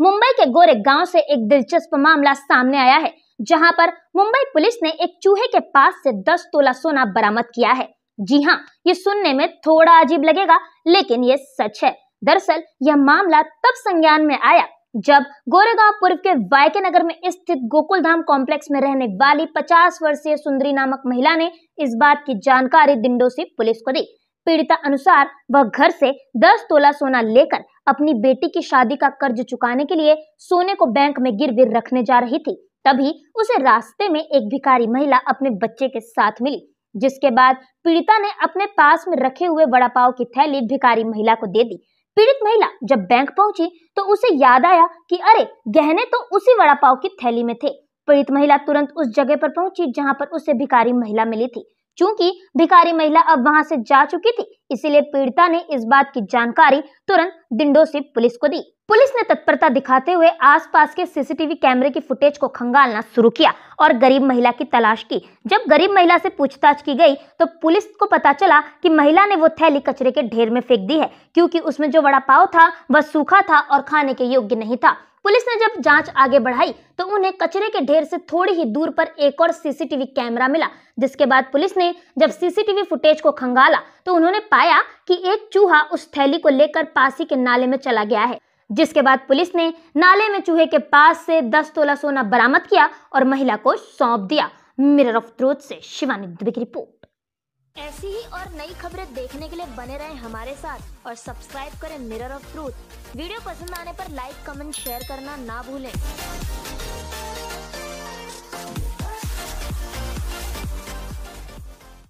मुंबई के गोरे गांव से एक दिलचस्प मामला सामने आया है जहां पर मुंबई पुलिस ने एक चूहे के पास से 10 तोला सोना बरामद किया है जी हां ये सुनने में थोड़ा अजीब लगेगा लेकिन ये सच है दरअसल यह मामला तब संज्ञान में आया जब गोरेगांव पूर्व के वायके नगर में स्थित गोकुल धाम कॉम्प्लेक्स में रहने वाली 50 वर्षीय सुंदरी नामक महिला ने इस बात की जानकारी दिंडोसी पुलिस को दी पीड़िता अनुसार वह घर से 10 तोला सोना लेकर अपनी बेटी की शादी का कर्ज चुकाने के लिए सोने को बैंक में गिर गिर रखने जा रही थी तभी उसे रास्ते में एक भिकारी महिला अपने बच्चे के साथ मिली जिसके बाद पीड़िता ने अपने पास में रखे हुए वड़ा पाव की थैली भिकारी महिला को दे दी पीड़ित महिला जब बैंक पहुंची तो उसे याद आया कि अरे गहने तो उसी वड़ा पाव की थैली में थे पीड़ित महिला तुरंत उस जगह पर पहुंची जहां पर उसे भिकारी महिला मिली थी चूंकि भिखारी महिला अब वहां से जा चुकी थी इसीलिए पीड़िता ने इस बात की जानकारी तुरंत डिंडो से पुलिस को दी पुलिस ने तत्परता दिखाते हुए आसपास के सीसीटीवी कैमरे की फुटेज को खंगालना शुरू किया और गरीब महिला की तलाश की जब गरीब महिला से पूछताछ की गई तो पुलिस को पता चला कि महिला ने वो थैली कचरे के ढेर में फेंक दी है क्योंकि उसमें जो वड़ा पाव था वह सूखा था और खाने के योग्य नहीं था पुलिस ने जब जांच आगे बढ़ाई तो उन्हें कचरे के ढेर से थोड़ी ही दूर पर एक और सीसीटीवी कैमरा मिला जिसके बाद पुलिस ने जब सीसीटीवी फुटेज को खंगाला तो उन्होंने पाया कि एक चूहा उस थैली को लेकर पासी के नाले में चला गया है जिसके बाद पुलिस ने नाले में चूहे के पास से दस तोला सोना बरामद किया और महिला को सौंप दिया मिरर ऑफ ट्रूथ से शिवानी दुबे की रिपोर्ट ऐसी ही और नई खबरें देखने के लिए बने रहें हमारे साथ और सब्सक्राइब करें मिरर ऑफ ट्रूथ वीडियो पसंद आने पर लाइक कमेंट शेयर करना ना भूलें